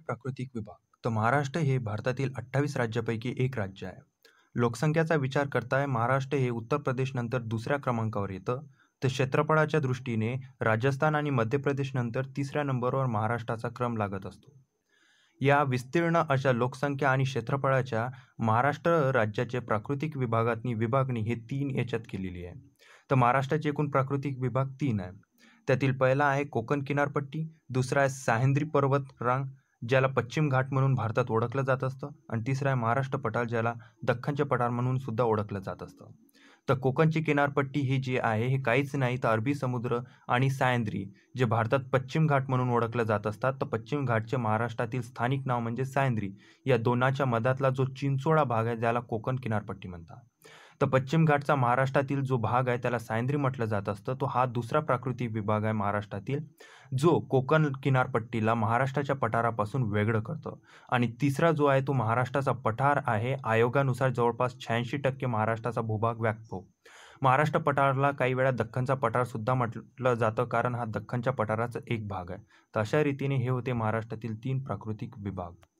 प्राकृतिक विभाग तर महाराष्ट्र हे भारतातील अठ्ठावीस राज्यापैकी एक राज्य आहे लोकसंख्याचा विचार करताय महाराष्ट्र हे उत्तर प्रदेश नंतर दुसऱ्या क्रमांकावर येतं तर क्षेत्रफळाच्या दृष्टीने राजस्थान आणि मध्य नंतर तिसऱ्या नंबरवर महाराष्ट्राचा क्रम लागत असतो या विस्तीर्ण अशा लोकसंख्या आणि क्षेत्रफळाच्या महाराष्ट्र राज्याचे प्राकृतिक विभागातनी विभागणी हे तीन याच्यात केलेली आहे तर महाराष्ट्राचे एकूण प्राकृतिक विभाग तीन आहे त्यातील पहिला आहे कोकण किनारपट्टी दुसरा आहे सह्याद्री पर्वत रांग ज्याला पश्चिम घाट म्हणून भारतात ओळखलं जात असतं आणि तिसरं आहे महाराष्ट्र पठार ज्याला दख्खनचे पठार म्हणून सुद्धा ओळखलं जात असतं तर कोकणची किनारपट्टी ही जी आहे हे काहीच नाही तर अरबी समुद्र आणि सायंद्री जे भारतात पश्चिम घाट म्हणून ओळखलं जात असतात तर पश्चिम घाटचे महाराष्ट्रातील स्थानिक नाव म्हणजे सायंद्री या दोनाच्या मधातला जो चिंचोळा भाग आहे ज्याला कोकण किनारपट्टी म्हणतात तर पश्चिम घाटचा महाराष्ट्रातील जो भाग आहे त्याला सायंद्री म्हटलं जात असतं तो हा दुसरा प्राकृतिक विभाग आहे महाराष्ट्रातील जो कोकण किनारपट्टीला महाराष्ट्राच्या पठारापासून वेगळं करतं आणि तिसरा जो आहे तो महाराष्ट्राचा पठार आहे आयोगानुसार जवळपास शहाऐंशी टक्के महाराष्ट्राचा भूभाग व्यापतो महाराष्ट्र पठाराला काही वेळा दख्खनचा पठारसुद्धा म्हटलं जातं कारण हा दख्खनच्या पठाराचा एक भाग आहे तर अशा रीतीने हे होते महाराष्ट्रातील तीन प्राकृतिक विभाग